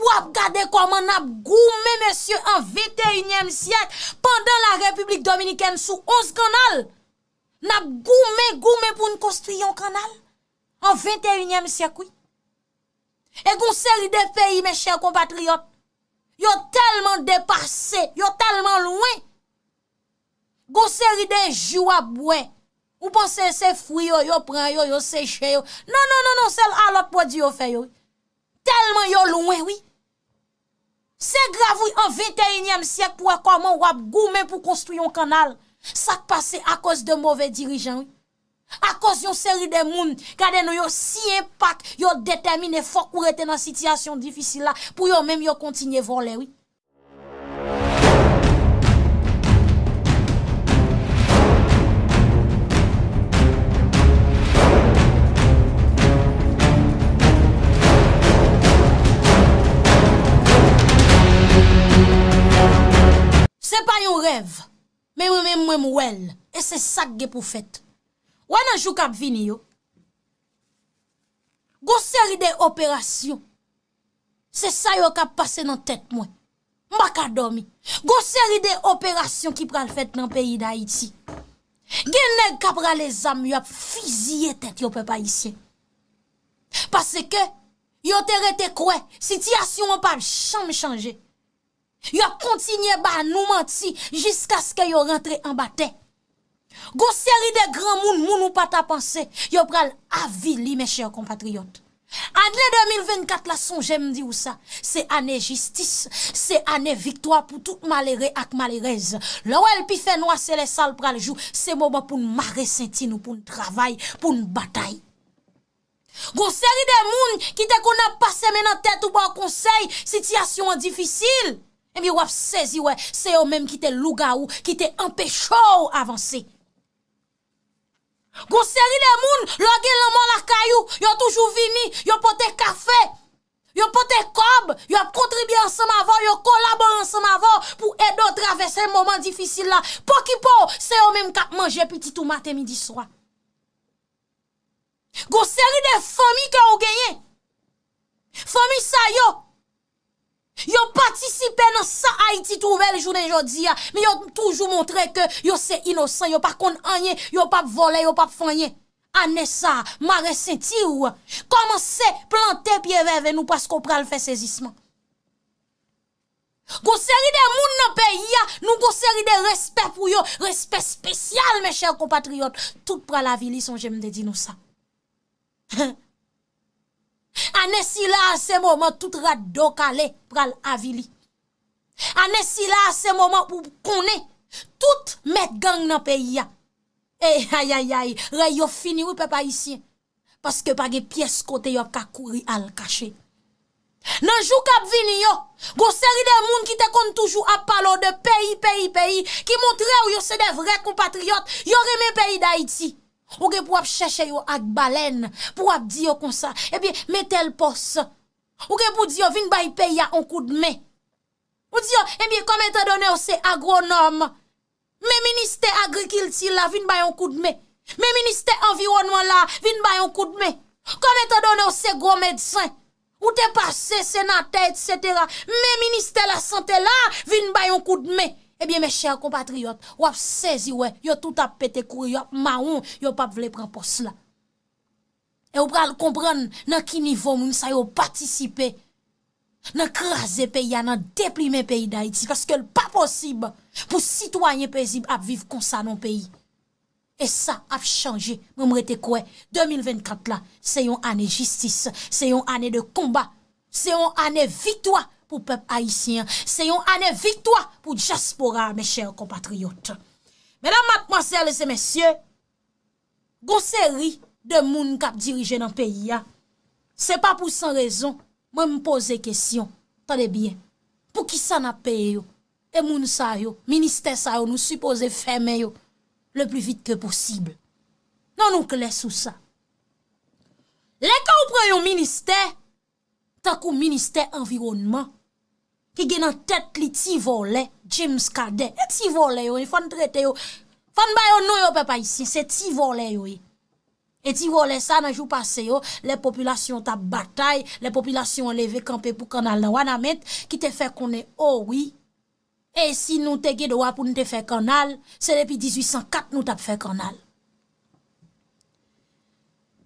Ou ap comment n'a ap monsieur en 21e siècle, pendant la république dominicaine, sous 11 kanal. goûté goume, pour construire un canal, en 21e siècle oui. et goun seri de pays, mes chers compatriotes, yo tellement ils yo tellement loin. Vous seri de joie vous ou que c'est fruit, yo prend yo, yo séché yo. Non, non, non, non, c'est là produit, yo fait yo. Tellement yo loin oui. Se gravou yon 21e syek pou akwa moun wap gou men pou konstou yon kanal, sa k pase akos de mouve dirijan. Akos yon seri de moun kade nou yon si empak yon detemine fok ou reten an sitiyasyon difisi la pou yon menm yon kontinye voler yon. Mwen mwen mwen mwen mwen mwen E se sak gen pou fèt W kon anjou kap mini yo Go seri de operasyon Se sa yo kap pase nan tèt mwen M baka domi Go seri de operasyon ki pral fèt nan peyi da iti Gye neg kap pralè zami yo Fiziye tèt yo pe pa iti Paseke Yo teret ekwe Sityasyon ap ap に m chanm chanje Yo kontinye ba nou manti Jiskas ke yo rentre an batè Gonseri de gran moun Moun ou pata panse Yo pral avi li meche kompatriot An de 2024 la son jem di ou sa Se ane jistis Se ane viktwa pou tout malere ak malerez Lawel pi fe nou asele sal pral jou Se mou ba pou nou mare sentin Ou pou nou travay Pou nou batay Gonseri de moun Kite kon ap pase men an tèt ou ba konsey Sityasyon an difisil E mi wap sezi wè, se yo mèm ki te luga ou, ki te empèchou avansè. Gon seri de moun, lò gen lèman lakayou, yo toujou vini, yo pote kafe, yo pote kob, yo kontribye ansèm avò, yo kolabor ansèm avò, pou edo travesse mouman difisil la. Po ki pou, se yo mèm kap manje pititou matè midi swa. Gon seri de fomi ke ou genye, fomi sa yo, ont participé dans ça Haïti trouvel journée aujourd'hui hein. mais ont toujours montré que yo c'est innocent, yo pas kon rien, yo pas volé, yo pas fanyen. Année ça, Marais Saint-Tirou, commencez planter pied vers nous parce qu'on le fait saisissement. Gon série de dans nan pays hein. nous gon série de respect pour yo, respect spécial mes chers compatriotes. Tout pral la ville, son j'aime de dire nous ça. Ane si la ce moment tout rad do calé, pral avili. Ane si la ce moment pour koné, tout met gang nan pays. ya. aïe, eh, ayayay, ray yo fini ou pe pa Parce que pa ge pièce kote yo kakouri al kache. Nan jou kap vini yo, go série de moun ki te kon toujou ap palo de pays pays pays ki montre ou yo se de vrais compatriotes, yo pays d'Haïti. da Ou gen pou ap chèche yo ak balèn, pou ap diyo kon sa, ebi metel pos. Ou gen pou diyo vin bayi peya an kou d'me. Ou diyo, ebi, kome te donè o se agronom, me minister agri-kilti la vin bayi an kou d'me, me minister environman la vin bayi an kou d'me, kome te donè o se gros medsen, ou te pase senatè, etc., me minister la sante la vin bayi an kou d'me. Eh bien, mes chers compatriotes, vous avez saisi, ouais, vous tout à pété vous avez marron, vous pas voulu prendre poste cela. Et vous pouvez comprendre dans quel niveau vous sa yo participé dans craser pays, dans le pays d'Haïti. Parce que ce n'est pas possible pour citoyens paisible à vivre comme ça dans le pays. Et ça a changé. Je dit quoi? 2024 là, c'est une année justice, c'est une année de combat, c'est une année victoire pou pep haisyen. Se yon ane vitwa pou Jaspora, me chèr kompatriyot. Mè nan mat mwasele se mèsyè, gonseri de moun kap dirije nan peyi ya, se pa pou san rezon, mwen m'pose kesyon, tan de byen, pou ki san apè yo, e moun sa yo, ministe sa yo, nou suppose fèmè yo, le plu vit ke pwosib. Nan nou kles ou sa. Lè ka ou pre yon ministe, ta kou ministe environman, Ki gen an tet li tivole, jim skade. E tivole yo, yon e fan trete yo. Fan bayo nou yo pe pa yisi, se tivole yo. E, e tivole sa nan jou pase yo, le populasyon tab batay, le populasyon leve kampe pou kanal nan wana met, ki te fe konen owi. Oh e si nou te gede wap pou nou te fe kanal, se le pi 1804 nou tab fe kanal.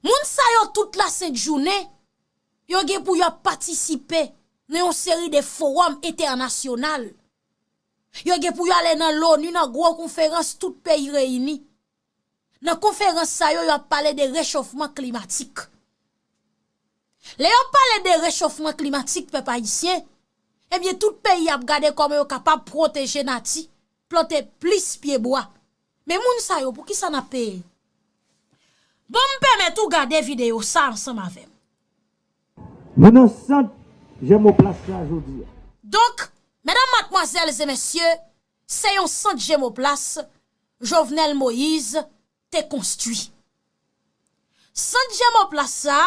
Moun sa yo tout la senjoune, yo gen pou yo patisipe. Nè yon seri de forum eternasyonal. Yo ge pou yale nan lò, ni nan gro konferans tout peyi reyni. Nan konferans sa yo, yo ap pale de rechofman klimatik. Le yo pale de rechofman klimatik pe paisyen, ebyen eh tout peyi ap gade kome yo kapab proteje nati, plote plis piye bwa. Men moun sa yo, pou ki sa na peyi? Bon mpèmè tou gade video sa ansan ma vem. 1903, Jemoplasa jodi a. Donk, mèdam matmazèl zè mèsyè, seyon San Jemoplas, Jovenel Moïse, te konstwi. San Jemoplasa,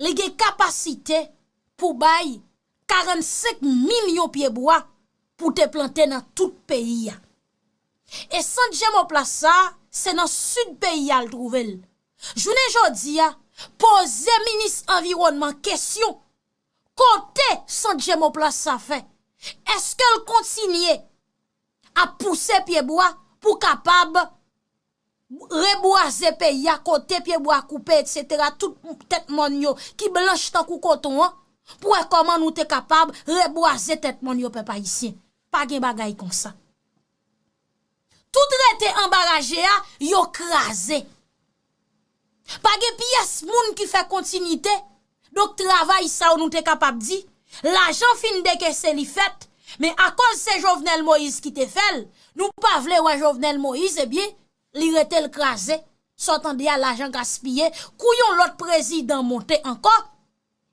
lege kapasite, pou bay, 45 mil yo pyeboa, pou te plante nan tout peyi a. E San Jemoplasa, se nan sud peyi a l'drouvel. Jounen jodi a, pose menis environman, kèsyon, Kote san djemo plas sa fe. Eske l kontinye a pousse pieboa pou kapab reboase pe ya kote pieboa koupe et setera tout tet mon yo ki blanche tankou koton pou e koman nou te kapab reboase tet mon yo pe pa isye. Page bagay konsa. Tout re te embaraje ya, yo kraze. Page pi es moun ki fe kontinite Dok travay sa ou nou te kapab di, lajan fin deke se li fet, me akol se jovenel Moïse ki te fel, nou pa vle waj jovenel Moïse, ebyen, li rete l krasen, sotan deya lajan gaspiyen, kouyon lot prezidant monte ankon,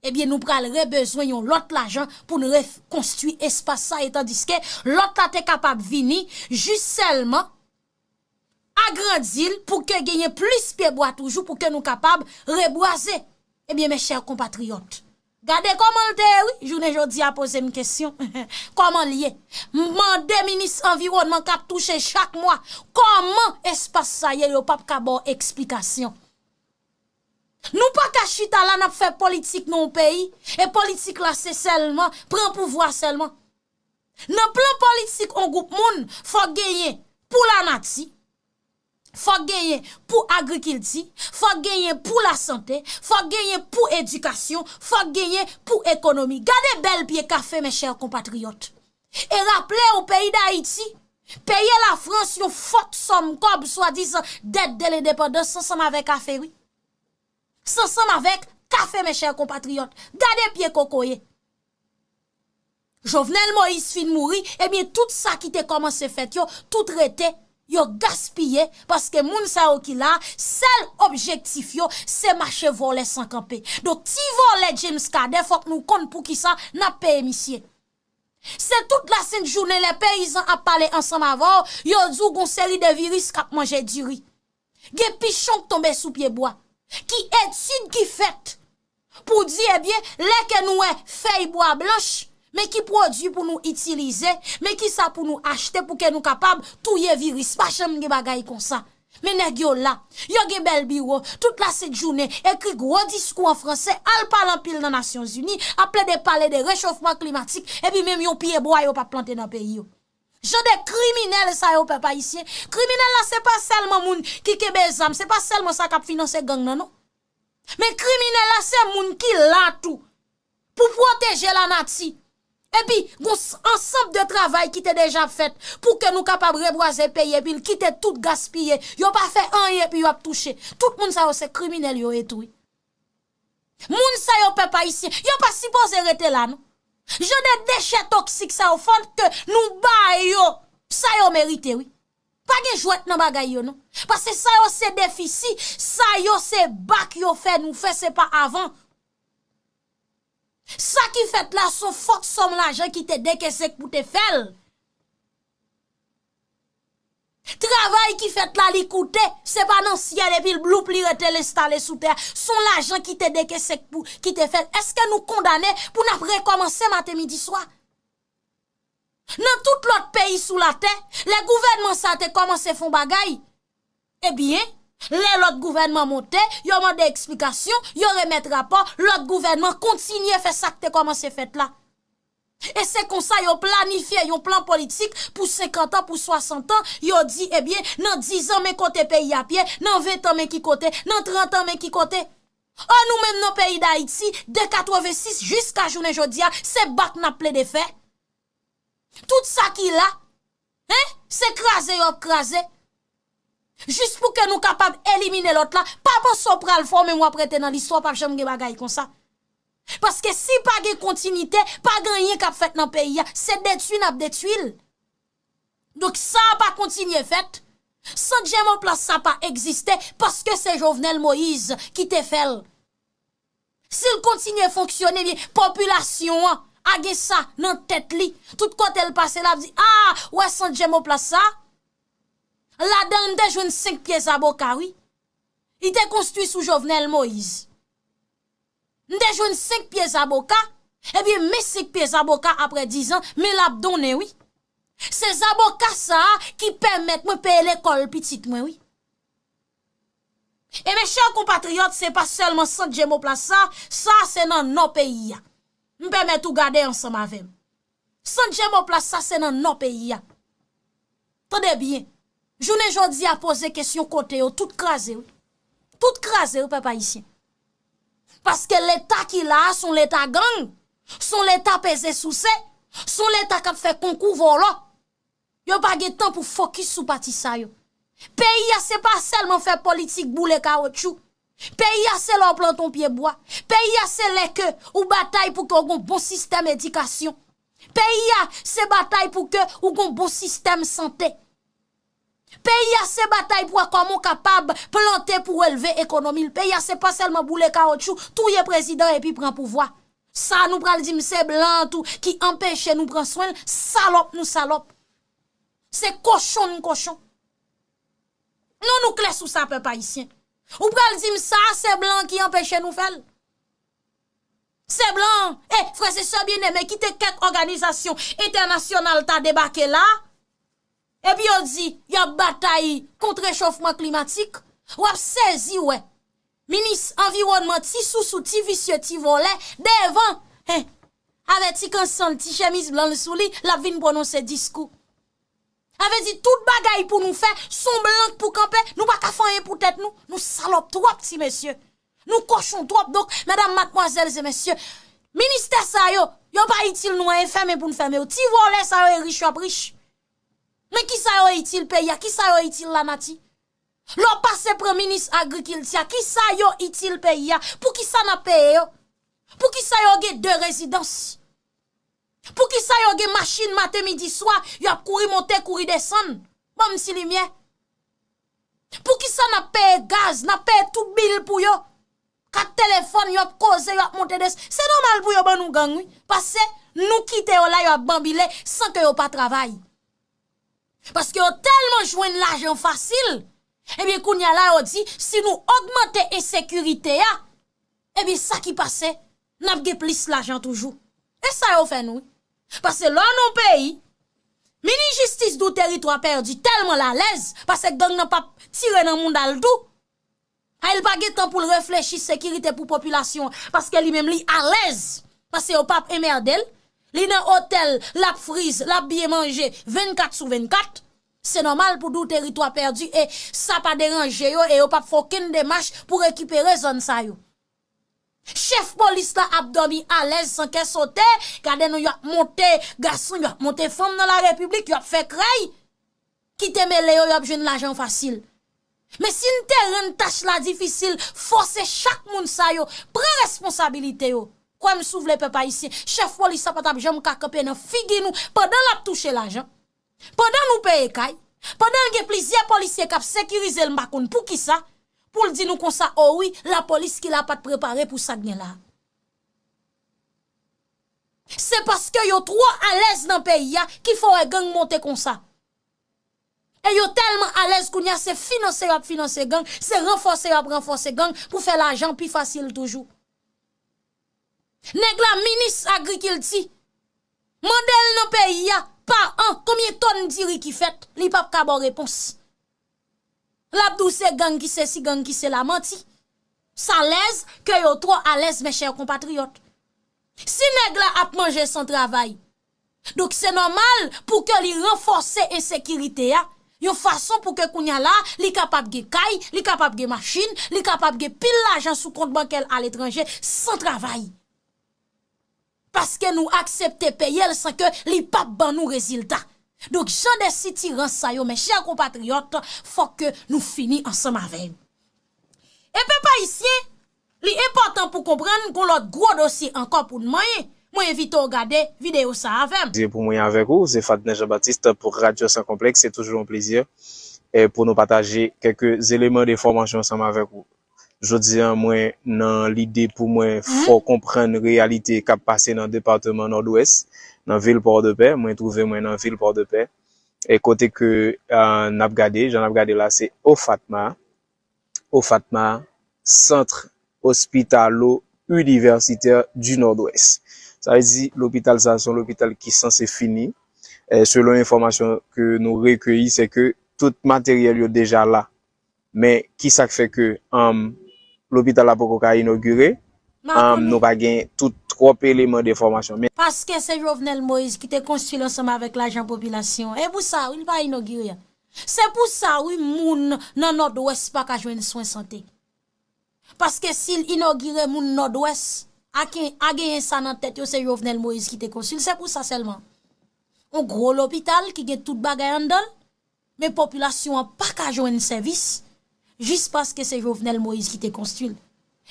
ebyen nou pral rebezwen yon lot lajan pou nou ref konstui espasa, etan diske lot la te kapab vini, jus selman, agrandil, pou ke genye plis pebo a toujou, pou ke nou kapab reboazen, Ebyen mè chèr kompatriot, gade koman lte wè, jounen jodi a pose mè kèsyon, koman lye, mman deminis environman kap touche chak mwa, koman espase sa ye yo pap kabor eksplikasyon. Nou pa kachita lan ap fè politik nou peyi, e politik la se selman, pren pouvoi selman. Nan plan politik an goup moun, fò genyen pou la nati, Fok genyen pou agri ki ldi, fok genyen pou la sante, fok genyen pou edukasyon, fok genyen pou ekonomi. Gade bel piye kafe, me chèr kompatriyot. E rapple ou peyi da Haiti, peye la Frans yon fote som kob, swa dizen, det de le depande, son som avek kafe, oui. Son som avek kafe, me chèr kompatriyot. Gade piye koko ye. Jovenel Moïse fin mouri, e miye tout sa ki te koman se fet yo, tout rete. Yo gaspye, paske moun sa okila, sel objektif yo se mache vole sankanpe. Do ti vole James Kade fok nou kon pou ki sa na pe emisye. Se tout la sin jounen le peyizan ap pale ansan mavo, yo zou goun seri de viris kap manje diri. Ge pichonk tombe sou pieboa, ki etid ki fet, pou di ebyen eh leke noue eh, feyboa blanchi. Mè ki prodü pou nou itilize, mè ki sa pou nou achte pou ke nou kapab touye viris. Pache mn ge bagay kon sa. Mè ne gyo la, yo ge bel biro, tout la set jounen, ekri gro diskou an franse, al palan pil nan Nasyons Uni, aple de pale de rechofman klimatik, epi mèm yo piye bo a yo pa plante nan peyi yo. Jode kriminele sa yo pe pa isye. Kriminele la se pa selman moun ki kebe zam, se pa selman sa kap finanse gang nan nou. Mè kriminele la se moun ki lato pou proteje la nati. Et puis, ensemble de travail qui était déjà fait pour que nous capables de reboiser payer, puis quitter tout gaspiller. Ils pas fait un rien, puis ils ont touché. Tout le monde, ça, c'est criminel, ils ont monde, Moun sa yo pas ici, ici. yo si pas rete la nou. Je de déchets toxiques, sa yo fond que nous ba yo, sa yo mérité oui. Pas de jwet nan bagay yo nou. que sa yo c'est bas sa yo c'est bak yo fait nous fait, c'est pas avant Sa ki fet la son fok som la jen ki te dek e sek pou te fel. Travay ki fet la li koute, se pa nan siyele pi l bloup li rete le stale sou ter. Son la jen ki te dek e sek pou ki te fel. Eske nou kondane pou napre komanse mate midi swa? Non tout lot peyi sou la te, le gouvenman sa te komanse fon bagay? E eh bie? E bie? Lè lòk gouvenman montè, yò mandè eksplikasyon, yò remèt rapò, lòk gouvenman kontinye fè sakte koman se fèt la. E se konsa yò planifiè yon plan politik pou 50 an, pou 60 an, yò di, ebyen, nan 10 an men kote peyi apyè, nan 20 an men ki kote, nan 30 an men ki kote. An nou men nan peyi d'Haïti, de 86 jusqu'a jounen jodi an, se bak na ple de fè. Tout sa ki la, se krasè yò krasè. Jist pou ke nou kapab elimine lot la, pa pa so pral fòm e mwa prete nan l'histoire pa chanm ge bagay kon sa. Paske si pa ge kontinite, pa gen yon kap fèt nan peyi ya, se detwil nap detwil. Dok sa pa kontinye fèt, San Djemo plasa pa eksiste paske se jovenel Moïse ki te fèl. Sil kontinye fòksyonne, population a ge sa nan tèt li. Tout kote el pase la, a di, a, ah, wè San Djemo plasa, La den, n dejwen 5 pye zaboka, oui. I de konstuit sou jovenel Moïse. N dejwen 5 pye zaboka, e bi me 5 pye zaboka apre 10 an, me lap donen, oui. Se zaboka sa, ki pèmèk me pè l'ekol pitit, moi, oui. E me chèl kompatriot, se pa selman San Djemo Plasa, sa se nan nou peyi ya. M pèmèk tou gade ansan ma vem. San Djemo Plasa, se nan nou peyi ya. Tèdè byen. Je ne a pas question kote yo, tout krasé Tout krasé au papa ici. Parce que l'état qui la, son l'état gang, son l'état pesé sous son l'état qui fait concours volant. Yo pas de temps pour focus sous parti ça. yo. Pays a pas seulement faire politique boule caoutchouc. Pays a se plan planton pied bois. Pays a se que ou bataille pour que ou bon système éducation. Pays a se bataille pour que ou bon système santé. Pe yase batay pou akwamon kapab plante pou releve ekonomi. Pe yase pa selman boule kaotchou, touye prezident epi pren pouvoi. Sa nou pral dim se blan tout ki empèche nou pran swen, salop nou salop. Se koshon nou koshon. Non nou kles ou sa pe pa isyen. Ou pral dim sa se blan ki empèche nou fel. Se blan, e eh, frese se biene me kite ket organizasyon eternasyonal ta debake la. E bi yo di, yo batayi kontrechofman klimatik, wap sezi wè. Minis, environman, ti sousou, ti visye, ti volè, devan, he, ave ti konsant, ti chemise, blanle souli, la vin bonon se diskou. Ave di, tout bagay pou nou fè, son blanke pou kampe, nou pa kafanye pou tèt nou, nou salop trop ti mesye. Nou koshon trop, dok, mèdam, matmoazèl, zè mesye. Minis te sayo, yo pa itil nou aye fèmè pou nou fèmè yo, ti volè sayo e riche wap riche. Men ki sa yo itil peya? Ki sa yo itil lanati? Lo pase pre-ministre agri-kiltia? Ki sa yo itil peya? Pou ki sa na peye yo? Pou ki sa yo ge de rezidans? Pou ki sa yo ge masjin mate midi swa? Yo ap kuri monte, kuri desen? Bon, si li mye? Pou ki sa na peye gaz? Na peye tou bil pou yo? Ka telefon yo ap koze, yo ap monte desen? Se normal pou yo ban nou gangwi? Pase nou kite yo la yo ap bambile san ke yo pa travayi? Parce que ont tellement joué de l'argent facile. Et eh bien, quand là, dit, si nous augmentons sécurité, ah, et eh bien, ça qui passait, nous plus l'argent toujours. Et ça fait nous. Parce que là, nous pays, mini justice du territoire perdu tellement la l'aise, parce que gang n'a pas tiré dans le monde à l'dou. Ah, pas n'a pas temps pour réfléchir sécurité pour la population, parce qu'elle lui-même à l'aise, parce que pape, pas émerdé. Li nan hotel, lap frize, lap biye manje, 24 sou 24. Se normal pou dou teritwa perdi e sa pa deranje yo e yo pa foken demache pou rekipere zon sa yo. Chef polis la ap domi alez san ke sote, kade nou yo ap monte, gason yo ap monte fom nan la republik, yo ap fe krey. Kite me le yo yo ap jen l'ajan fasil. Me si nte ren tache la difisil, force chak moun sa yo, pren responsabilite yo. pourquoi me souvle peuple haïtien chef police ça pas jam ka camper nan figi nous pendant l'a touche l'argent pendant nous payer caille pendant que plusieurs policiers qui sécuriser le makoun pour qui ça pour le dire nous comme ça oh oui la police qui l'a pas préparé pour ça là c'est parce que yo trop à l'aise dans le pays qu'il faut un gang monter comme ça. Et yo tellement à l'aise qu'on y a c'est financer à financer gang, c'est renforcer à renforcer gang pour faire l'argent plus facile toujours. Neg la, minis agri kilti, model nou peyi ya, pa an, komye ton di ri ki fet, li pap kabon repons. La ap douse gangi se si gangi se la manti, sa lez, kyo yo tro a lez me chèr kompatriot. Si neg la ap manje san travay, dok se normal, pou ke li renforse ensekirite ya, yo fason pou ke kounya la, li kapap ge kay, li kapap ge machin, li kapap ge pil la jan sou kont bankel al etranje, san travay. Paske nou aksepte peyel sa ke li pap ban nou rezilda. Dok jande siti ran sayo men chan kompatriot fok ke nou fini ansam avem. Epe pa isye, li epotan pou kompren kon lot gro dosi ankon pou nmanye, mwen evite ou gade videyo sa avem. Se pou mwen avek ou, se Fadneja Batiste pou Radio San Komplek, se toujou mwen plezir. E eh, pou nou pataje keke zelemen de formasyon ansam avek ou. Je diyan mwen nan lide pou mwen fò komprende realite kap pase nan departement Nord-Ouest nan vil Port-de-Paix. Mwen trouve mwen nan vil Port-de-Paix. E kote ke an euh, ap gade, jan ap gade la, se O-Fatma. O-Fatma, centre ospitalo-universiter du Nord-Ouest. Sa vezi l'opital sa son l'opital ki san se fini. E selon informasyon ke nou rekuye, se ke tout materiel yo deja la. Men ki sa kfe ke anm L'hôpital apoko ka inaugure, nou ka gen tout rope le men de formasyon. Paske se Jovenel Moïse ki te konsul ansama vek la jan populasyon, e pou sa ou il va inaugure. Se pou sa ou moun nan nod wes pa ka jwen souen sante. Paske si il inaugure moun nod wes, a gen sanan tete yo se Jovenel Moïse ki te konsul, se pou sa selman. On gro l'hôpital ki gen tout bagay an don, men populasyon pa ka jwen servis. juste parce que c'est Jovenel Moïse qui te construit.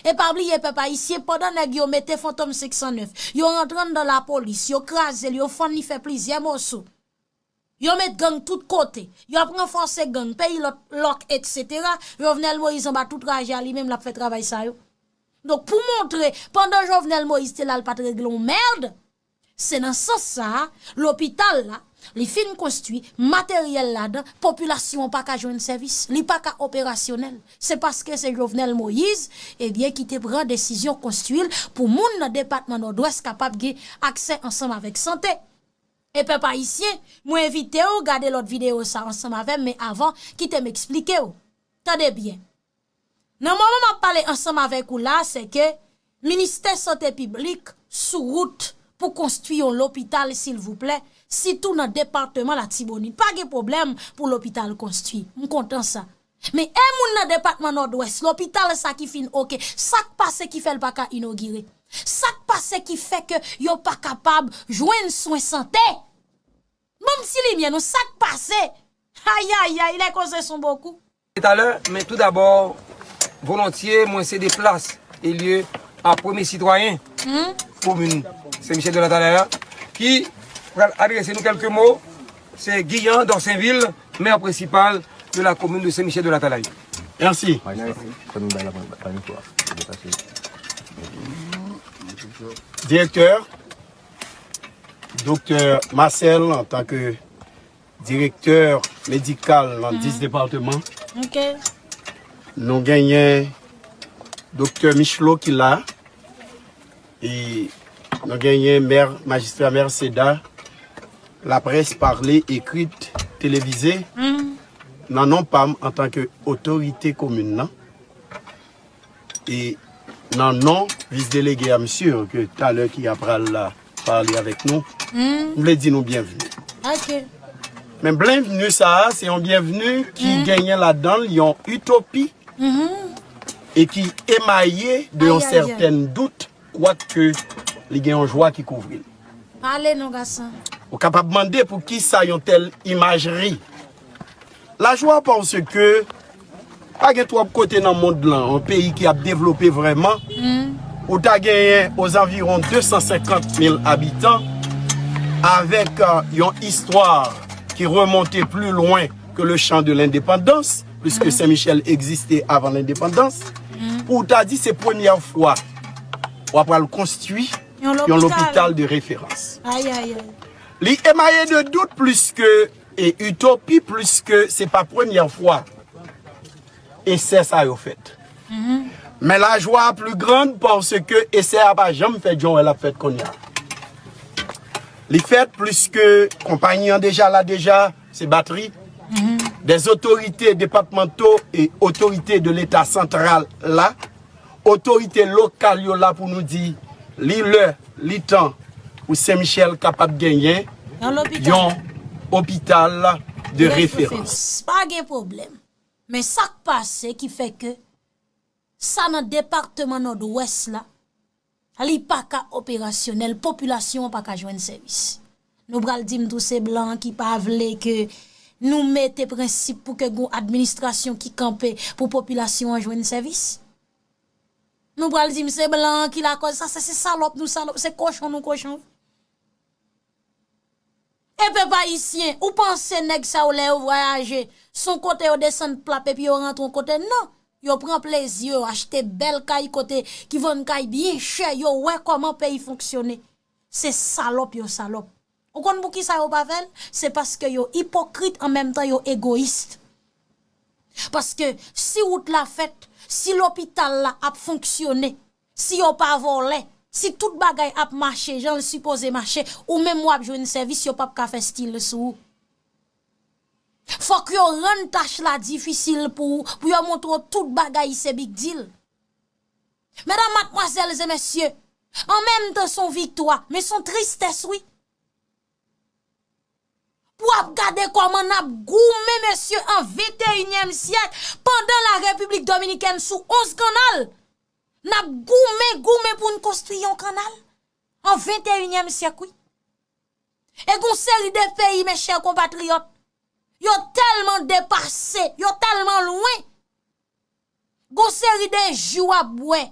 Et pas oublier, papa, ici, pendant que vous mettez Fantôme 609, vous rentrez dans la police, vous crasez, vous ont fait plusieurs morceaux. Vous mettez gang tout côté, vous forcer gang, pays lock, etc. Jovenel Moïse en bas tout trajet, lui-même l'a fait travail ça. Donc, pour montrer, pendant Jovenel Moïse, là, le pas merde, c'est dans ce sens ça, l'hôpital là, Li film konstuit materyel la dan, populasyon pa ka joun servis, li pa ka operasyonel. Se paske se jovenel Moïse, e eh bie ki te pran desisyon konstuil pou moun nan departman odwes kapap ge akse ansanm avèk sante. E pe pa isye, mwen evite ou gade lot videyo sa ansanm avèm, me avan ki te m'explike ou. Tade bie. Nan mou mou mwen pale ansanm avèk ou la, se ke minister sante piblik sou route pou konstuyon l'opital s'il vous plè, Si tout notre département, la Tibonite. pas de problème pour l'hôpital construit on ça. Mais eh, un monde dans le département nord-ouest, l'hôpital ça qui fin ok. Sak passé qui fait pas inauguré. Ça qui passé qui fait que yo pas capable soins soins santé. Même si les mien ça qui passé Aïe aïe aïe, les conseils sont beaucoup. Tout à l'heure, mais tout d'abord, volontiers, moi, c'est des places et lieux à premier citoyen, hmm? commune, c'est Michel de la qui adressez nous quelques mots. C'est Guillaume d'Orsainville, maire principal de la commune de Saint-Michel de la talaï Merci. Directeur, docteur Marcel en tant que directeur médical dans 10 mm-hmm. départements. Ok. Nous gagnons docteur Michelot qui l'a. Et nous gagnons maire, magistrat maire Seda La pres parle, ekrit, televize, nanon pam an tanke otorite komune nan. E nanon, viz delege amsyur, ke taler ki apra la parli avek nou, nou le di nou bienvenu. Ake. Men blenvenu sa, se yon bienvenu ki genye la dan, li yon utopi, e ki emaye deyon serten dout, kwak ke li genyon jwa ki kouvril. Ale nou gasan? Ou ka pa bman de pou ki sa yon tel imajeri. La jwa pwons ke agen tou ap kote nan mond lan, an peyi ki ap devlope vreman, hmm. ou ta genyen os anviron 250 mil abitan avek euh, yon histwa ki remonte plu loin ke le chan de l'independans, pwiske hmm. Saint-Michel egziste avan l'independans, hmm. ou ta di se premiy an fwa wapwa l'konstitui yon l'opital de referans. Ay, ay, ay. Li emaye de dout pluske e utopi pluske se pa premier fwa. Ese sa yo fèt. Men la jwa plu grand porske ese a pa jom fèt joun el ap fèt kon ya. Li fèt pluske kompanyan deja la deja se batri. Dez otorite departmanto e otorite de l'eta santral la. Otorite lokal yo la pou nou di li le li tan. Ou Saint-Michel kapap genyen, yon opital la de referans. Pa gen problem, men sak pase ki feke sa nan departman nou de oues la, li pa ka operasyonel, populasyon pa ka jwen servis. Nou bral dim tou se blan ki pa vle ke nou mette prinsip pou ke goun administrasyon ki kampe pou populasyon jwen servis. Nou bral dim se blan ki la kon, sa se salop nou salop, se koshon nou koshon. Et eh, peuple ici, ou pensez que ça ou ou voyage, son côté ou descend plat rentre côté? Non! Yo prend plaisir, acheter achete bel kay côté, qui vont kay bien cher, yo voyez comment pays fonctionne. C'est salope, yo salope. Ou kon bouki sa yo pavel? C'est parce que yo hypocrite en même temps yo égoïste. Parce que si out la fête, si l'hôpital la a fonctionné, si yo pas volé, Si tout bagay ap mache, jan le suppose mache, ou men mwap jo yon servis, yo pap kafe stil sou. Fok yo ren tache la difisil pou yo montre tout bagay se big deal. Mèdam matkwazelze, mèsyè, an men de son vitwa, mè son tristès, wè. Pou ap gade kwa man ap goume mèsyè an 21èm sièk, pandan la Republik Dominikèn sou 11 kanal! Nap goume, goume pou n'konstruy yon kanal. An 21e siyakoui. E goun seri de peyi, me chè kompatriot. Yon telman deparse, yon telman louen. Goun seri de jwa bwen.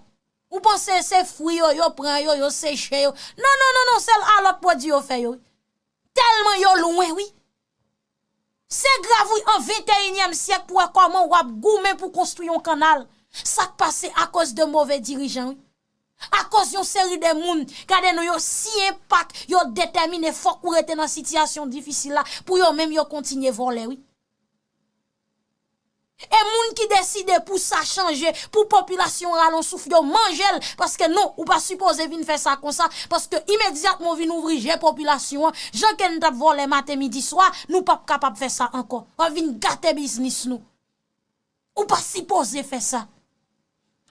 Ou pan se se friyo, yon preyo, yon se cheyo. Non, non, non, non, sel alop po diyo feyo. Telman yon louen, oui. Se gravou yon 21e siyakoui, kwa moun wap goume pou konstruy yon kanal. Ça passe à cause de mauvais dirigeants. À cause d'une série de moun, kade nou si qui yo déterminé faut qu'on dans situation difficile là, pour yo même yo voler, oui. Et gens qui décident pour ça changer, pour population ralon souffle, yo mangel, parce que non, ou pas supposé pas faire ça comme ça, parce que immédiatement vin ouvrir population, gens hein. qui t'a volé matin, midi, soir, nous pas faire ça encore. On vin gâter business nous. Ou pas supposé faire ça.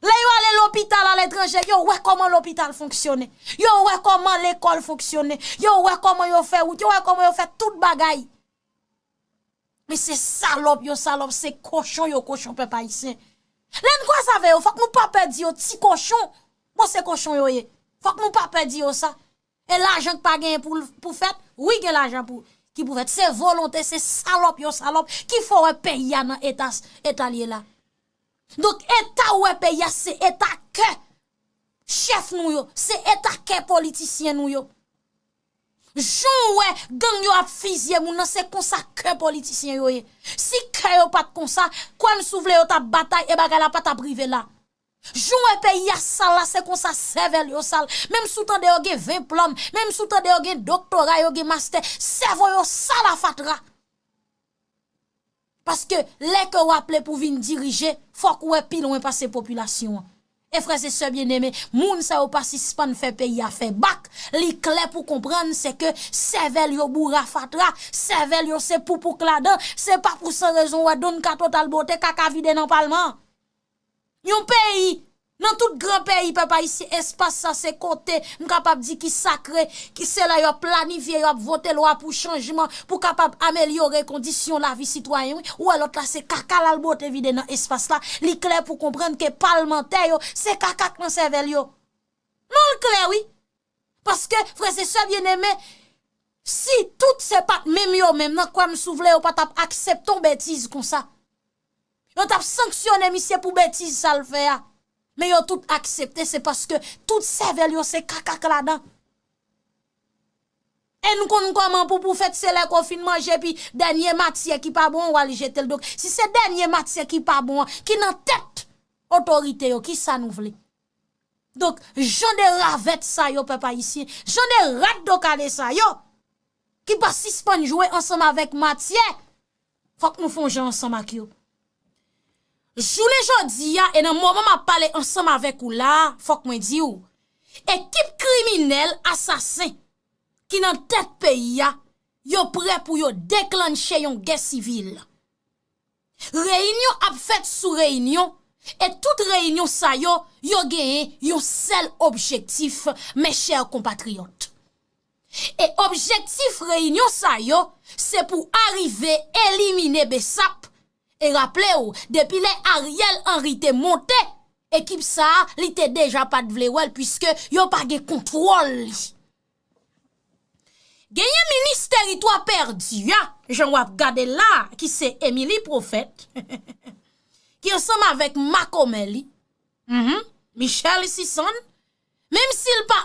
Là, allez l'hôpital à l'étranger, yo ouais comment l'hôpital fonctionnait. Yo ouais comment l'école fonctionnait. Yo ouais comment yo fait tout. yo ouais comment yo fait toute bagaille. Mais c'est salope, yo salope, c'est cochon, yo cochon, peuple haïtien. Len quoi ça veut, faut que nous pas perdre yo petit cochon. Moi c'est cochon yo yon. Faut que nous pas perdre ça. Et l'argent que pas gagné pour pour faire, oui que l'argent pour qui pour faire, c'est volonté, c'est salope yo salope qui faut payer pays dans état état là. Dok etat wè e pe yase, etat kè, chef nou yo, se etat kè politisyen nou yo. Jou wè, gen yo ap fizye mounan, se konsa kè politisyen yo ye. Si kè yo pat konsa, kwan souvle yo ta batay, e bagala pata brivela. Jou wè pe yase sal la, se konsa sevel yo sal. Mem sou tan de yo ge ve plom, mem sou tan de yo ge doktora, yo ge master, sevo yo sal la fatra. Paske le ke wap le pou vin dirije, fok wè pilon wè pa se populasyon. E freze se bien eme, moun sa wou pasispan fe peyi a fe bak. Li kle pou komprende se ke sevel yo bou rafatra, sevel yo se pou pou kladan, se pa pou se rezon wè don ka total bote kaka vide nan palman. Yon peyi. Nan tout gran peyi pe pa isi espase sa se kote, m kapap di ki sakre, ki se la yo planifi yo ap vote lwa pou chanjman, pou kapap amelyore kondisyon la vi sitwayen, ou alot la se kakal al bot evide nan espase la, li kler pou komprende ke palmente yo, se kakak nan se vel yo. Non l kler, oui. Paske, frese, se vye ne me, si tout se pat mem yo mem, nan kwa m sou vle yo pa tap aksepton betize kon sa. Nan tap sanksyonem isi pou betize sal fe ya. Ah. Me yo tout aksepte se paske tout sevel yo se kakak la dan. E nou kon nou koman pou pou fet se le konfinmanje pi denye matye ki pa bon wali jetel. Si se denye matye ki pa bon ki nan tet otorite yo ki sa nou vle. Donk jande ravet sa yo pepa isi. Jande rad do ka de sa yo. Ki pa sispanjouwe ansama vek matye. Fak nou fonje ansama ki yo. Joule jodi ya, e nan mouman ma pale ansam avek ou la, fok mwen di ou, ekip kriminel, asasen, ki nan tet peyi ya, yo pre pou yo deklanche yon gen sivil. Reinyon ap fet sou reinyon, e tout reinyon sa yo, yo gen yon sel objektif, me chèr kompatriot. E objektif reinyon sa yo, se pou arrive elimine besap, E raple ou, depi le Ariel Henry te monte, ekip sa li te deja pat vle wel, pwiske yo pa ge kontrol li. Genye ministeri to a perdi, jan wap gade la ki se Emily Profet, ki yo som avèk Makomeli, mhm. Michel Sison, Mem si l pa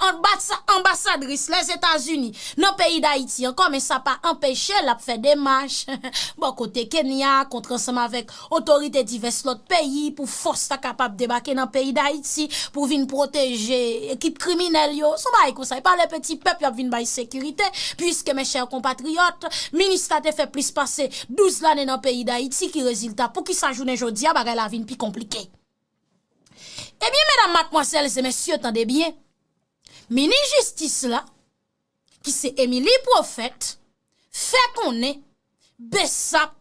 ambasadris les Etats-Unis nan peyi d'Haïti an komen sa pa empèche, l ap fè demache. Bo kote Kenya, kontranseman vek otorite divers lot peyi pou fòs ta kapap debake nan peyi d'Haïti pou vin proteje ekip kriminel yo. Son ba ekou sa, y pa le peti pep yop vin bay sekurite. Puiske men chèr kompatriot, ministate fè plis pase 12 lanen nan peyi d'Haïti ki rezilta pou ki sa jounen jodi ya ah, bagè la vin pi komplikey. Eh bien, mesdames, mademoiselles et messieurs, attendez bien. Mini justice là, qui c'est Émilie Prophète, fait qu'on est Bessap,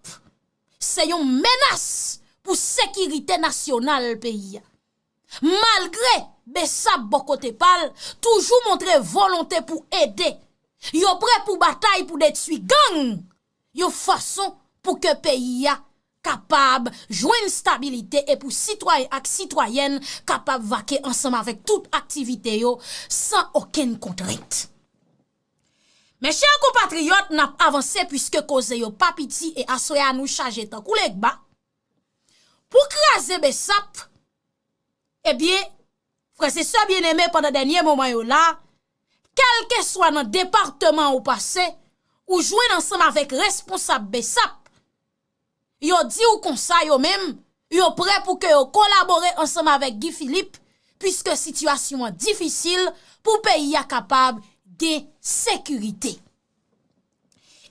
c'est une menace pour sécurité nationale pays. Malgré Bessap Bokote Pal, toujours montrer volonté pour aider. Yo prêt pour bataille pour détruire gang. Yo façon pour que pays kapab jwen stabilite epou sitwoy ak sitwoyen kapab vake ansama vek tout aktivite yo san oken kontrekt. Mèche akou patriyot nap avanse pwiske koze yo papiti e aswe a nou chaje tan koulek ba, pou kreaze besap, ebyè, fwese so bieneme pande denye momanyo la, kelke swan an departman ou pase, ou jwen ansama vek responsab besap, yo di ou konsa yo mem, yo pre pou ke yo kolabore ansem avèk Gifilip, pwiske situasyon an difisil pou peyi a kapab ge sekurite.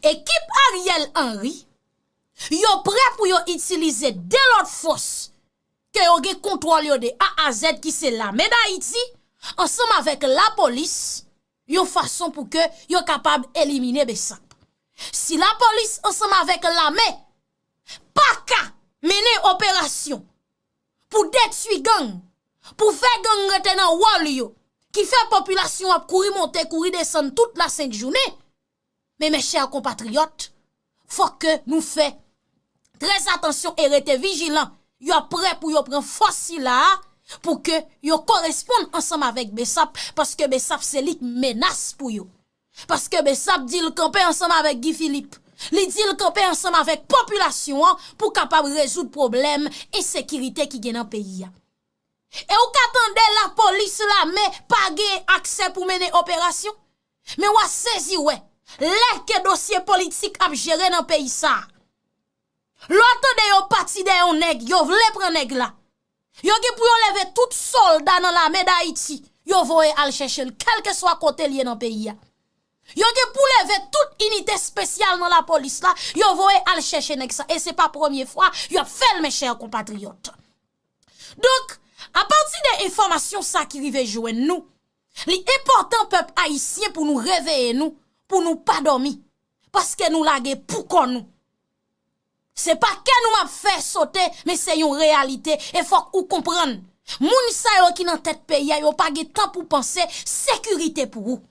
Ekip Ariel Henry, yo pre pou yo itilize delot fos ke yo ge kontwal yo de A a Z ki se la me dan iti, ansem avèk la polis, yo fason pou ke yo kapab elimine besap. Si la polis ansem avèk la me, Pa ka mene operasyon pou det sui gang, pou fe gang retenan wal yo, ki fe populasyon ap kouri monte, kouri desan tout la 5 jounen. Me me chèr compatriot, fò ke nou fe. Trez atensyon erete vijilan, yo pre pou yo pren fòsi la, pou ke yo koresponde ansanm avèk besap, paske besap selik menas pou yo. Paske besap dil kampè ansanm avèk Gi Philippe. Li dil kopè ansem avèk populasyon pou kapab rezout problem e sekirite ki gen nan peyi ya. E ou katande la polis la me page akse pou mene operasyon? Me wasezi wè, lè ke dosye politik ap jere nan peyi sa. Lòtande yo pati de yon neg, yo vle pre neg la. Yo ki pou yo leve tout solda nan la me da iti, yo vwe alchechel kelke swa kote liye nan peyi ya. Yo ge pou leve tout inite spesyal nan la polis la, yo vo e al chèche nek sa. E se pa premier fwa, yo ap fèl me chè yon kompatriyot. Donk, a parti de enformasyon sa ki ri vejouen nou, li eportan pep haisyen pou nou reveye nou, pou nou pa domi. Paske nou la ge pou kon nou. Se pa ken nou ap fè sote, me se yon realite. E fòk ou kompran, moun sa yo ki nan tèt pe ya, yo pa ge tan pou panse, sekurite pou ou.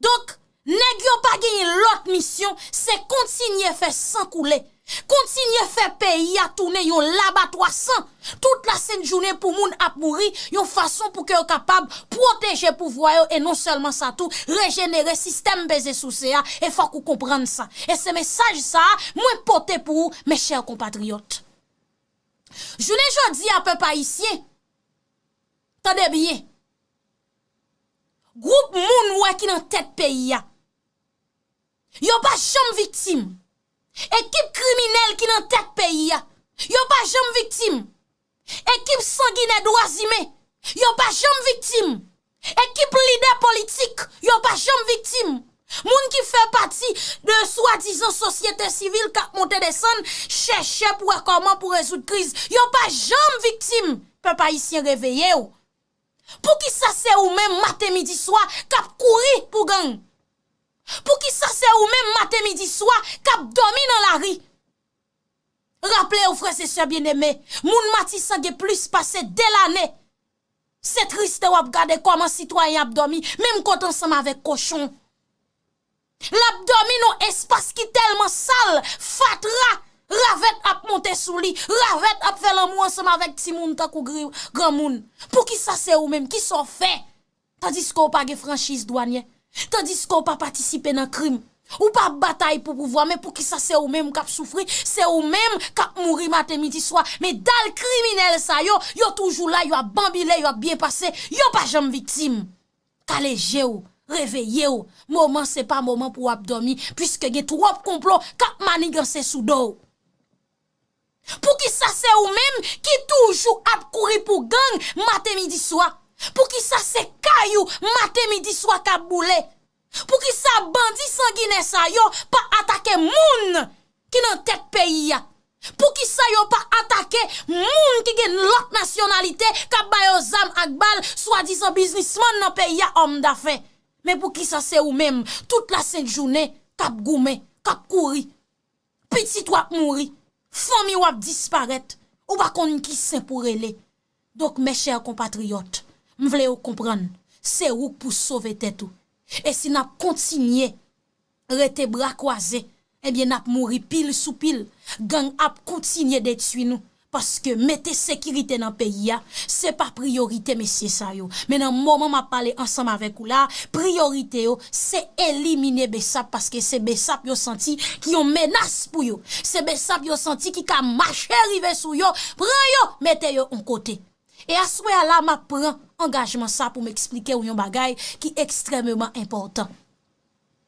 Donk, ne gyo pa gen yon lot misyon, se kontinye fe sankoule. Kontinye fe peyi a toune yon labatwa san. Tout la sen jounen pou moun ap mouri, yon fason pou ke yo kapab proteje pou vwayo e non selman sa tou rejenere sistem beze sousea e fwa kou kompran sa. E se mesaj sa, mwen pote pou mwen chèr kompatriot. Jounen jounen di apè pa isye. Tande biye. Groupe moun wè ki nan tèt peyi ya. Yo pa jom viktim. Ekip kriminel ki nan tèt peyi ya. Yo pa jom viktim. Ekip sangine doazime. Yo pa jom viktim. Ekip lider politik. Yo pa jom viktim. Moun ki fè pati de swadizan sosyete sivil kat montè desan chè chè pou wè koman pou rezout kriz. Yo pa jom viktim. Pe pa yi sien reveye ou. Pou ki sase ou men matè midi swa, kap kouri pou gen. Pou ki sase ou men matè midi swa, kap domi nan la ri. Raple ou frese se bieneme, moun mati sangye plus pase de la ne. Se triste wap gade koman sitwa yi abdomi, menm kontan seman vek koshon. L'abdomi nou espase ki telman sal, fatra, Ravet ap monte sou li, ravet ap felan moun seman vek timoun kakou gran moun. Pou ki sa se ou menm, ki son fe? Tadis kon pa ge franchise douanye, tadis kon pa patisipe nan krim. Ou pa batay pou pouvoan, men pou ki sa se ou menm kap soufri, se ou menm kap mouri maten miti swa. Men dal kriminele sa yo, yo toujou la, yo ap bambile, yo ap bien pase, yo pa jom vitim. Kale je ou, reveye ou, mouman se pa mouman pou ap domi, pwiske gen tou wop komplon, kap mani gen se sou do ou. Pou ki sa se ou men, ki toujou ap kouri pou gang, mate midi swa. Pou ki sa se kayou, mate midi swa kap boule. Pou ki sa bandi san Guinness a yo, pa atake moun ki nan tet peyi ya. Pou ki sa yo pa atake moun ki gen lot nasyonalite, kap bayo zam akbal, swa di san biznisman nan peyi ya om da fe. Men pou ki sa se ou men, tout la sen jounen, kap goumen, kap kouri, pitit wap mouri. Fon mi wap disparet, ou bakon nkise seporele. Dok me chèr kompatriot, m vle ou kompran, se wou pou sove tetou. E si nap kontinye, rete bra kwaze, ebyen eh nap mouri pil sou pil, gang ap kontinye det su inou. Paske mette sekirite nan peyi ya, se pa priorite mesye sa yo. Menan mouman ma pale ansam avek ou la, priorite yo se elimine besap paske se besap yo senti ki yon menas pou yo. Se besap yo senti ki ka mache rive sou yo, pran yo, mette yo on kote. E aswe ala ma pran angajman sa pou me eksplike ou yon bagay ki ekstrememan important.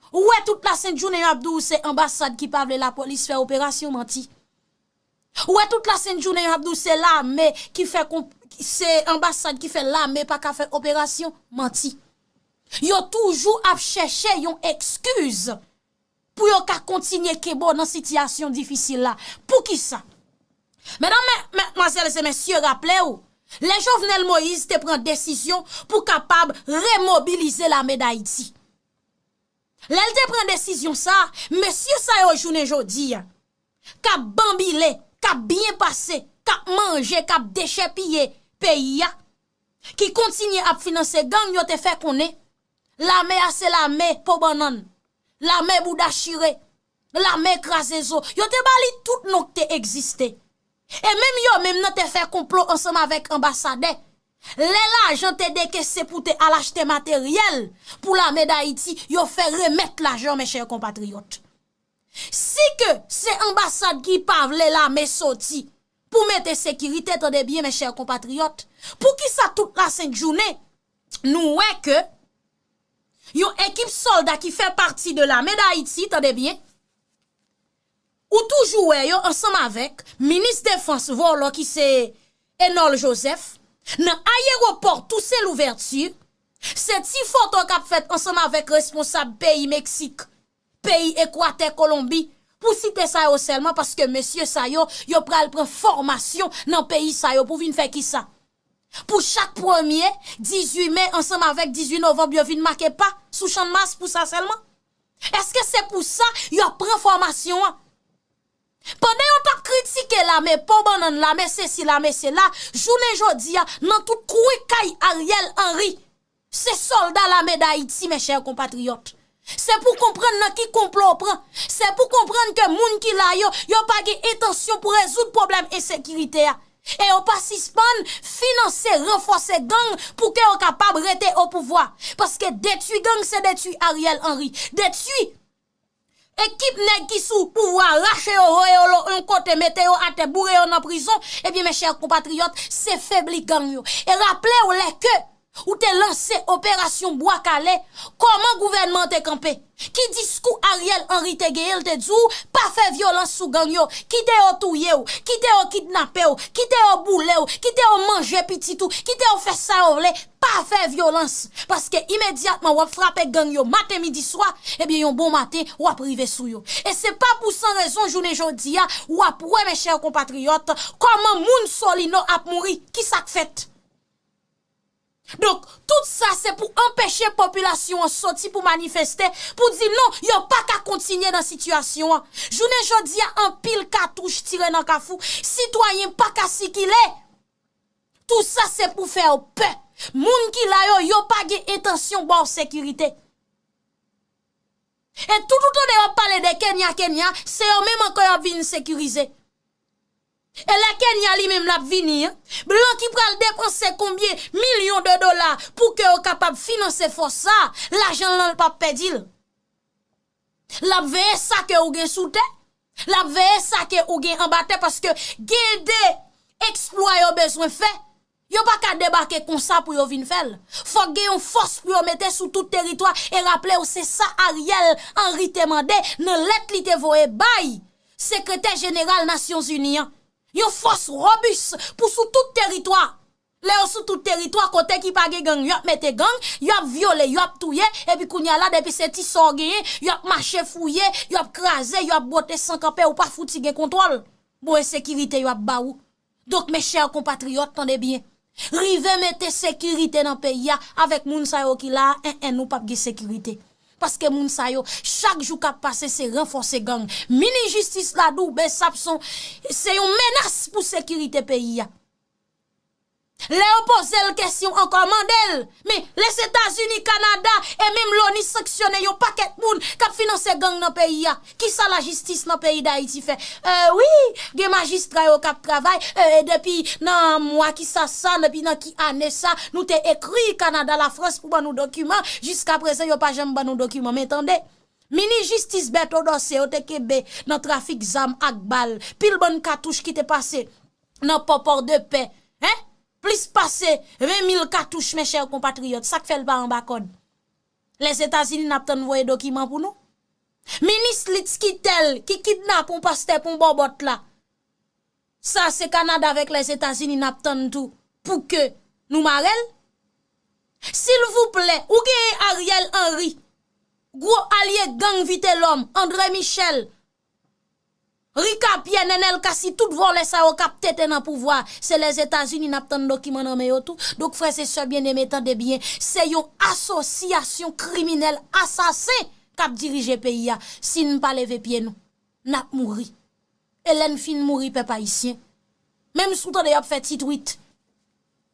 Ouwe tout la senjoune yo abdou se ambasade ki pavle la polis fe operasyon manti. Ouè, tout la sènjounè yon habdou, se la mè ki fè, se ambasade ki fè la mè, pa ka fè operasyon, manti. Yon toujou ap chèchè yon ekskuz, pou yon ka kontinye kebo nan sityasyon difisil la. Pou ki sa? Mè nan mè, mè, mè, mwazel se mè, se yon rappelè ou? Le jovnel Moïse te prèn desisyon pou kapab remobilize la mè da iti. Le lè te prèn desisyon sa, mè si ou sa yo jounen jodiyen, ka bambi lè kap byen pase, kap manje, kap deshe pye peyi ya, ki kontinye ap finanse gang yo te fe konen, la me ase la me po banan, la me bouda shire, la me krasen zo, yo te bali tout nou te eksiste, e menm yo menm nou te fe konplo ansenm avek ambasade, le la jan te deke sepoute alajte materyel, pou la me da iti yo fe remet la jan me chen kompatriot. Si ke se ambasade ki pavle la me soti pou mette sekirite, tande bien, me chèr compatriote, pou ki sa tout la sen jounè, nou wè ke yon ekip soldat ki fè parti de la me da Haiti, tande bien, ou toujou wè yon ansam avèk, minis défense volo ki se enol Joseph, nan ayeroport tout se l'ouverture, se ti fotok ap fèt ansam avèk responsab beyi Meksik, peyi Ekwate Kolombi pou sipe sa yo selman paske monsye sa yo yo pral pran formasyon nan peyi sa yo pou vin fe ki sa. Pou chak premier, 18 me, ansem avek 18 Nov, yo vin make pa sou chan mas pou sa selman. Eske se pou sa yo pran formasyon an? Pwene yo tak kritike la me, pou ban nan la me se si la me se la, jounen jodi an, nan tout koui kay Ariel Henry, se solda la me da iti, me chèy kompatriot. Se pou komprende nan ki komplo pran Se pou komprende ke moun ki la yo Yo page etansyon pou rezout problem e sekirite ya E yo pasispan Finanse, refose gang Pou ke yo kapab rete yo pouvoa Paske detui gang se detui Ariel Henry Detui Ekip nek ki sou pouvoa Rache yo, roye yo, lo un kote Mete yo, ate bourye yo nan prizon E eh bi me chèr compatriot se febli gang yo E rapple yo le ke Ou te lanse operasyon Boakale Koman gouvenman te kampe Ki diskou Ariel Henry te geyel te dzou Pa fe violans sou ganyo Ki te o touye ou Ki te o kidnapè ou Ki te o boule ou Ki te o manje pititou Ki te o fe sarvle Pa fe violans Paske imediatman wap frape ganyo Mate midi swa Ebyen yon bon mate wap rive sou yo E se pa pou san rezon jounen jodi ya Wap wè mè chè ou kompatriot Koman moun soli nou ap mouri Ki sak fèt Donk, tout sa se pou empèche populasyon an soti pou manifeste, pou di non, yo pa ka kontinye nan situasyon an. Jounen jodi an an pil katouj tire nan kafou, sitoyen pa ka si ki le. Tout sa se pou fè an pe. Moun ki la yo, yo pa ge etansyon ba an sekirite. Et tout tout an de yo pale de Kenya Kenya, se yo mèman ko yo vin sekirize. E lè ken yalimèm lèp vini, blan ki pral depranse konbye milyon de dola pou ke yo kapap finanse fò sa, l'ajan lan l'pap pedil. Lèp veye sa ke yo gen sou te, lèp veye sa ke yo gen anbatte, paske gen de eksploye yo bezwen fe, yo pa ka debakè konsa pou yo vin fel. Fò gen yon fòs pou yo mette sou tout teritwa e rapple ou se sa Ariel Henri Temande, nè let li te voe bay, sekretè general Nasyons Uniyan. Yo fos robis pou sou tout teritwa. Le yo sou tout teritwa, kote ki pa ge gang, yo mette gang, yo ap viole, yo ap touye, epi kounya la depi se ti sorgeye, yo ap mache fouye, yo ap krasye, yo ap bote sankanpe ou pa foute si gen kontrol. Bo e sekirite yo ap ba ou. Dok me chè a kompatriot, tande bien. Rive mette sekirite nan pe ya, avèk moun sa yo ki la, en nou pap ge sekirite. Paske moun sayo, chak jou kap pase se renfonse gang. Mini justice la dou be sapson, se yon menas pou sekirite peyi ya. Lè ou pose l kèsyon an komandel Mè lè Sètas-Uni Kanada E mèm lò ni sèksyonè yo pakèt moun Kap finanse gang nan peyi ya Ki sa la jistis nan peyi da iti fè E euh, wè, gen magistra yo kap travay E euh, depi nan mwa ki sa san E depi nan ki anè sa Nou te ekri Kanada la Frans pou ban nou dokumen Jiska prezen yo pa jèm ban nou dokumen Mè tendè Mini jistis beto dosè yo te kebe Nan trafik zam ak bal Pil bon katouche ki te pase Nan popor de pe Mè Plis pase, ve mil katouche me chèw kompatriyot, sak fèl pa an bakon. Les Etats-Unis n'aptèn voye dokiman pou nou. Minist lits ki tel, ki kidnap pou pastè pou mbobot la. Sa se Kanada vek les Etats-Unis n'aptèn tou pou ke nou marel. Sil vouple, ouge Ariel Henry, gro alye gang vite l'om, André Michel. Rika piye nenel kasi tout volè sa yo kap tete nan pouvwa. Se les Etats-Unis nap tan dokiman nan meyo tou. Dok fwese sebyen ne metan debyen. Se yon asosiasyon kriminel asase kap dirije peyi ya. Si nan pa leve piye nou. Nap mouri. Elen fin mouri pe pa isyen. Mem sou ta dey bon ap fetit wite.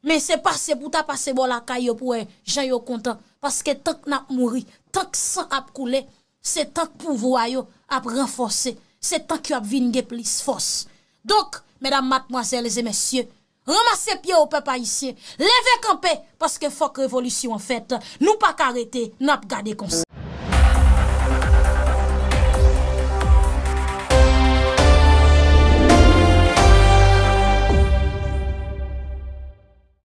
Men se pase pou ta pase bol akay yo pouen. Jan yo kontan. Paske tank nan mouri. Tank san ap koule. Se tank pouvwa yo ap renfose. C'est tant qu'il y a une plis force. Donc, mesdames, mademoiselles et messieurs, Ramassez pied au peuple haïtien. Levez campé parce que faut que révolution en fait. Nous pas qu'arrêter, n'a pas gardé comme ça.